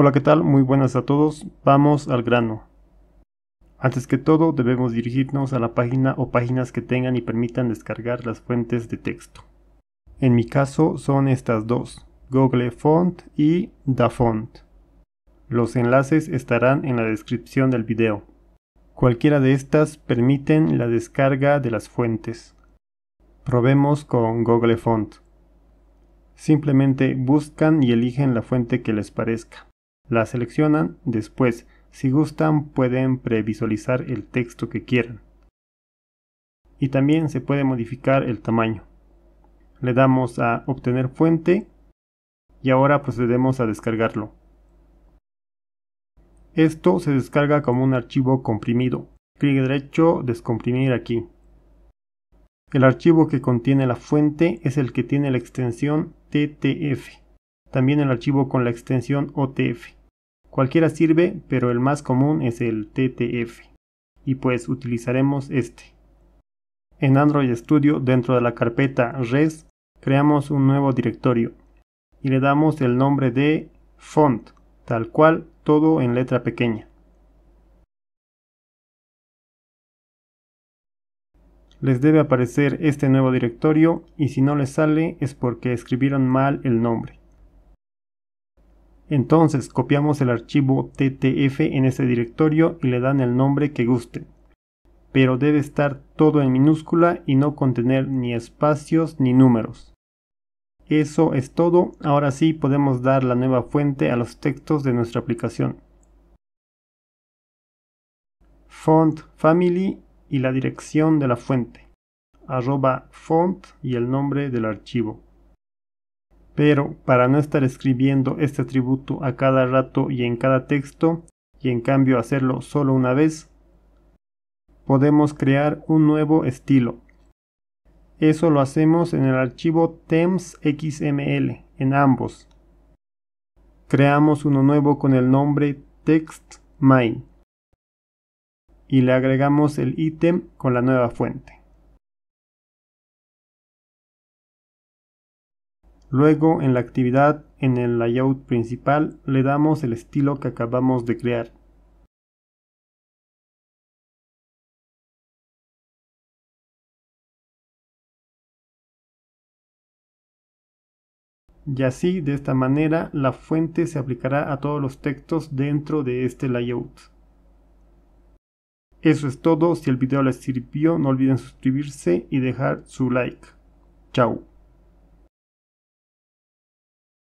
Hola, ¿qué tal? Muy buenas a todos. Vamos al grano. Antes que todo, debemos dirigirnos a la página o páginas que tengan y permitan descargar las fuentes de texto. En mi caso son estas dos, Google Font y DaFont. Los enlaces estarán en la descripción del video. Cualquiera de estas permiten la descarga de las fuentes. Probemos con Google Font. Simplemente buscan y eligen la fuente que les parezca. La seleccionan, después, si gustan, pueden previsualizar el texto que quieran. Y también se puede modificar el tamaño. Le damos a Obtener fuente y ahora procedemos a descargarlo. Esto se descarga como un archivo comprimido. Clic derecho, descomprimir aquí. El archivo que contiene la fuente es el que tiene la extensión TTF, también el archivo con la extensión OTF. Cualquiera sirve, pero el más común es el TTF, y pues utilizaremos este. En Android Studio, dentro de la carpeta res, creamos un nuevo directorio y le damos el nombre de font, tal cual todo en letra pequeña. Les debe aparecer este nuevo directorio y si no les sale es porque escribieron mal el nombre. Entonces copiamos el archivo ttf en ese directorio y le dan el nombre que guste. Pero debe estar todo en minúscula y no contener ni espacios ni números. Eso es todo, ahora sí podemos dar la nueva fuente a los textos de nuestra aplicación. Font Family y la dirección de la fuente, arroba font y el nombre del archivo. Pero para no estar escribiendo este atributo a cada rato y en cada texto, y en cambio hacerlo solo una vez, podemos crear un nuevo estilo. Eso lo hacemos en el archivo tems.xml, en ambos. Creamos uno nuevo con el nombre text y le agregamos el ítem con la nueva fuente. Luego en la actividad en el layout principal le damos el estilo que acabamos de crear. Y así de esta manera la fuente se aplicará a todos los textos dentro de este layout. Eso es todo, si el video les sirvió no olviden suscribirse y dejar su like. Chao.